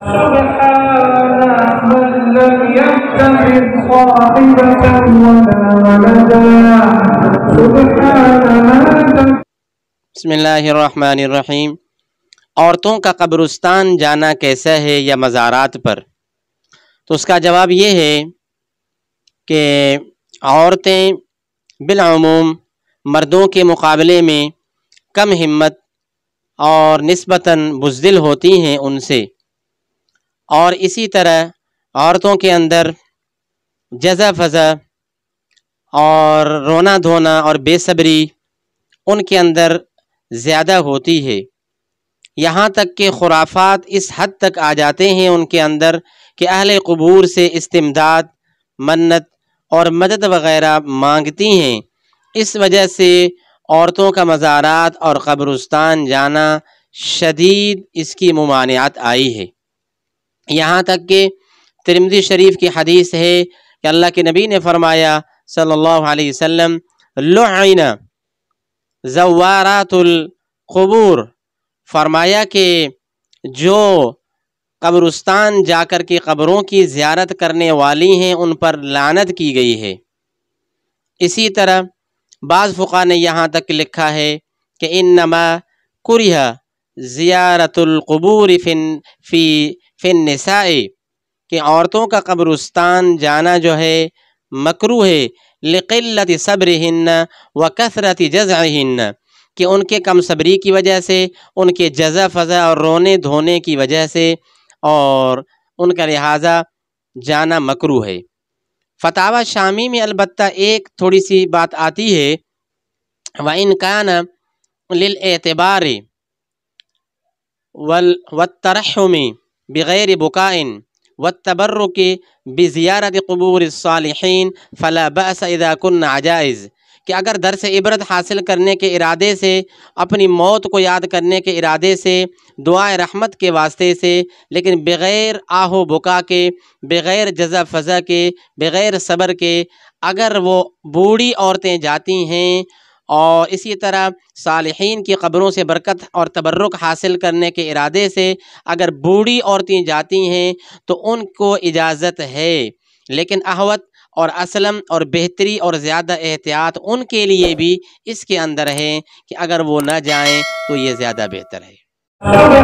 بسم اللہ الرحمن الرحیم عورتوں کا قبرستان جانا کیسا ہے یا مزارات پر تو اس کا جواب یہ ہے کہ عورتیں بالعموم مردوں کے مقابلے میں کم ہمت اور نسبتاً بزدل ہوتی ہیں ان سے اور اسی طرح عورتوں کے اندر جزا فضا اور رونا دھونا اور بے صبری ان کے اندر زیادہ ہوتی ہے یہاں تک کہ خرافات اس حد تک آ جاتے ہیں ان کے اندر کہ اہل قبور سے استمداد منت اور مدد وغیرہ مانگتی ہیں اس وجہ سے عورتوں کا مزارات اور قبرستان جانا شدید اس کی ممانعت آئی ہے یہاں تک کہ ترمزی شریف کی حدیث ہے کہ اللہ کے نبی نے فرمایا صلی اللہ علیہ وسلم لعین زوارات القبور فرمایا کہ جو قبرستان جا کر کی قبروں کی زیارت کرنے والی ہیں ان پر لانت کی گئی ہے اسی طرح بعض فقہ نے یہاں تک لکھا ہے کہ انما کریہ زیارت القبور فن فی فن نسائے کہ عورتوں کا قبرستان جانا جو ہے مکرو ہے لقلت صبر ہن و کثرت جزاً کہ ان کے کم صبری کی وجہ سے ان کے جزا فضا اور رونے دھونے کی وجہ سے اور ان کا لہٰذا جانا مکرو ہے فتح شامی میں البتہ ایک تھوڑی سی بات آتی ہے و انکان لتبار و ترق بغیر بکائن و تبر کے بھی زیارت قبور صالحین بأس اذا کن عجائز کہ اگر درس عبرت حاصل کرنے کے ارادے سے اپنی موت کو یاد کرنے کے ارادے سے دعائے رحمت کے واسطے سے لیکن بغیر آہو بکا کے بغیر جزا فضا کے بغیر صبر کے اگر وہ بوڑھی عورتیں جاتی ہیں اور اسی طرح صالحین کی قبروں سے برکت اور تبرک حاصل کرنے کے ارادے سے اگر بوڑھی عورتیں جاتی ہیں تو ان کو اجازت ہے لیکن اہوت اور اسلم اور بہتری اور زیادہ احتیاط ان کے لیے بھی اس کے اندر ہے کہ اگر وہ نہ جائیں تو یہ زیادہ بہتر ہے